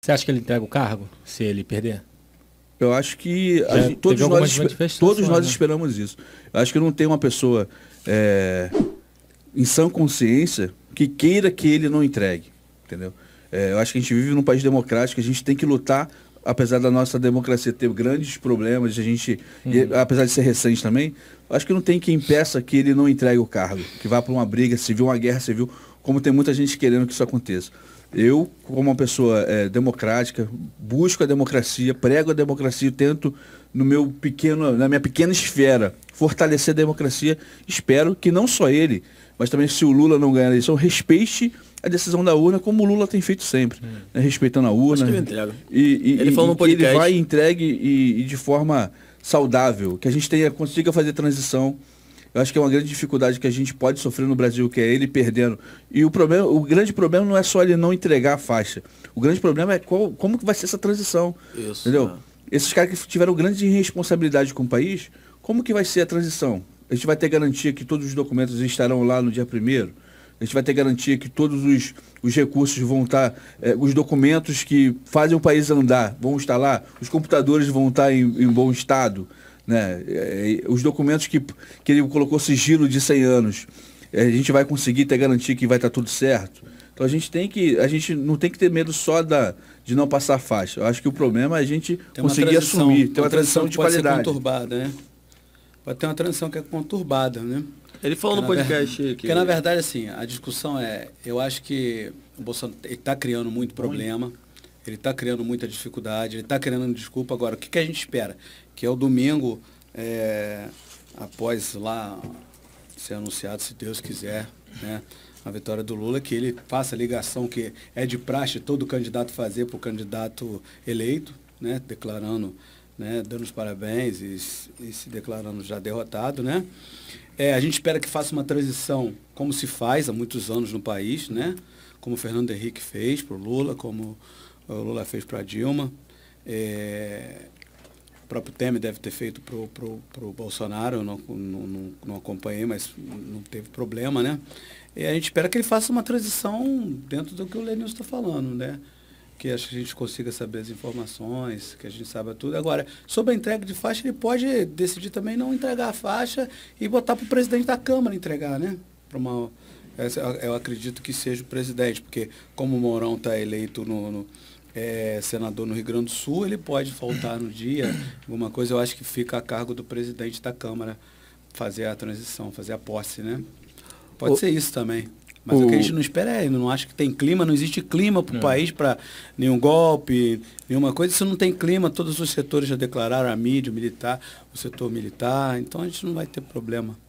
Você acha que ele entrega o cargo se ele perder? Eu acho que gente, todos, nós, todos nós né? esperamos isso. Eu acho que não tem uma pessoa é, em sã consciência que queira que ele não entregue, entendeu? É, eu acho que a gente vive num país democrático, a gente tem que lutar, apesar da nossa democracia ter grandes problemas, a gente, e, apesar de ser recente também, acho que não tem quem peça que ele não entregue o cargo, que vá para uma briga civil, uma guerra civil, como tem muita gente querendo que isso aconteça. Eu, como uma pessoa é, democrática, busco a democracia, prego a democracia, tento no meu pequeno, na minha pequena esfera fortalecer a democracia. Espero que não só ele, mas também se o Lula não ganhar a eleição, respeite a decisão da urna, como o Lula tem feito sempre, hum. né? respeitando a urna. Acho que ele entrega. E, e, ele e, falou no podcast. Ele vai entregue e, e de forma saudável, que a gente tenha, consiga fazer transição. Eu acho que é uma grande dificuldade que a gente pode sofrer no Brasil, que é ele perdendo. E o, problema, o grande problema não é só ele não entregar a faixa. O grande problema é qual, como que vai ser essa transição. Isso, entendeu? É. Esses caras que tiveram grande irresponsabilidade com o país, como que vai ser a transição? A gente vai ter garantia que todos os documentos estarão lá no dia primeiro? A gente vai ter garantia que todos os, os recursos vão estar, eh, os documentos que fazem o país andar vão estar lá, os computadores vão estar em, em bom estado, né? Eh, eh, os documentos que, que ele colocou sigilo de 100 anos, a gente vai conseguir ter garantia que vai estar tudo certo. Então a gente tem que, a gente não tem que ter medo só da, de não passar faixa. Eu acho que o problema é a gente conseguir assumir, ter uma, uma transição, de pode qualidade. Ser conturbada, né? Pode ter uma transição que é conturbada, né? Ele falou que no podcast que... Porque, na verdade, assim, a discussão é... Eu acho que o Bolsonaro está criando muito problema, ele está criando muita dificuldade, ele está criando desculpa. Agora, o que, que a gente espera? Que é o domingo, é, após lá ser anunciado, se Deus quiser, né? a vitória do Lula, que ele faça a ligação que é de praxe todo candidato fazer para o candidato eleito, né? declarando, né? dando os parabéns e, e se declarando já derrotado, né? É, a gente espera que faça uma transição como se faz há muitos anos no país, né? como o Fernando Henrique fez para o Lula, como o Lula fez para a Dilma. É, o próprio Temer deve ter feito para o Bolsonaro, eu não, não, não, acompanhei, mas não teve problema, né? E a gente espera que ele faça uma transição dentro do que o Lenin está falando, né? que acho que a gente consiga saber as informações, que a gente saiba tudo. Agora, sobre a entrega de faixa, ele pode decidir também não entregar a faixa e botar para o presidente da Câmara entregar, né? uma eu acredito que seja o presidente, porque como o Mourão está eleito no, no é, senador no Rio Grande do Sul, ele pode faltar no dia, alguma coisa, eu acho que fica a cargo do presidente da Câmara fazer a transição, fazer a posse, né? Pode o, ser isso também. Mas o, é o que a gente não espera é, não acho que tem clima, não existe clima para o país para nenhum golpe, nenhuma coisa. Se não tem clima, todos os setores já declararam, a mídia, o militar, o setor militar, então a gente não vai ter problema.